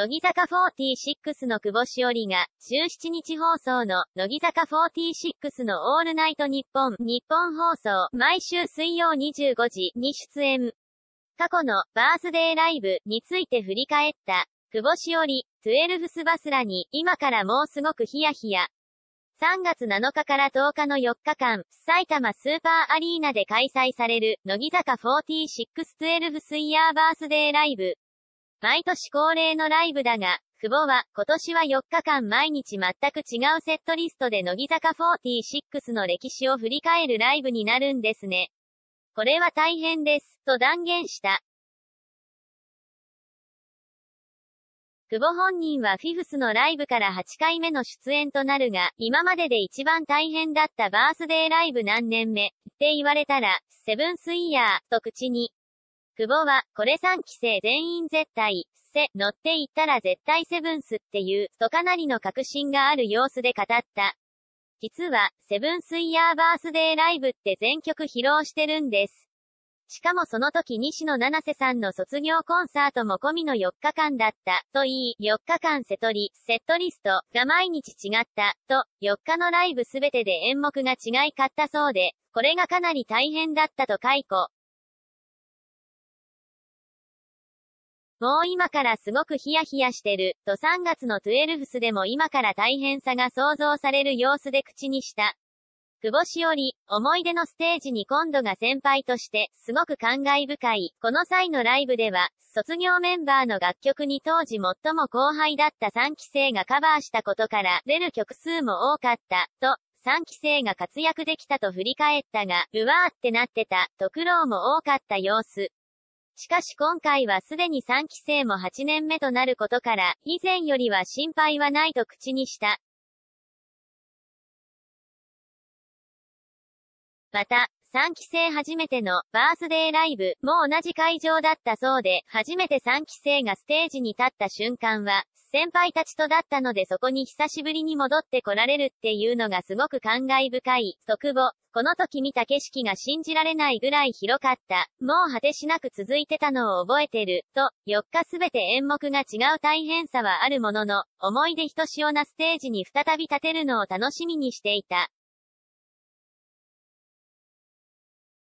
乃木坂46の久保しおりが、17日放送の、乃木坂46のオールナイト日本、日本放送、毎週水曜25時に出演。過去の、バースデーライブについて振り返った、久保しおり、12スバスラに、今からもうすごくヒヤヒヤ。3月7日から10日の4日間、埼玉スーパーアリーナで開催される、乃木坂4612スイヤーバースデーライブ。毎年恒例のライブだが、久保は今年は4日間毎日全く違うセットリストで乃木坂46の歴史を振り返るライブになるんですね。これは大変です、と断言した。久保本人はフィフスのライブから8回目の出演となるが、今までで一番大変だったバースデーライブ何年目って言われたら、セブンスイヤーと口に久保は、これ3期生全員絶対、せ、乗っていったら絶対セブンスっていう、とかなりの確信がある様子で語った。実は、セブンスイヤーバースデーライブって全曲披露してるんです。しかもその時西野七瀬さんの卒業コンサートも込みの4日間だった、と言い、4日間セトリ、セットリストが毎日違った、と、4日のライブすべてで演目が違い買ったそうで、これがかなり大変だったと解雇。もう今からすごくヒヤヒヤしてる、と3月の12フスでも今から大変さが想像される様子で口にした。久保しおり、思い出のステージに今度が先輩として、すごく感慨深い。この際のライブでは、卒業メンバーの楽曲に当時最も後輩だった3期生がカバーしたことから、出る曲数も多かった、と、3期生が活躍できたと振り返ったが、うわーってなってた、と苦労も多かった様子。しかし今回はすでに3期生も8年目となることから、以前よりは心配はないと口にした。また、3期生初めてのバースデーライブも同じ会場だったそうで、初めて3期生がステージに立った瞬間は、先輩たちとだったのでそこに久しぶりに戻って来られるっていうのがすごく感慨深い、特母。この時見た景色が信じられないぐらい広かった。もう果てしなく続いてたのを覚えてる。と、4日すべて演目が違う大変さはあるものの、思い出ひとしおなステージに再び立てるのを楽しみにしていた。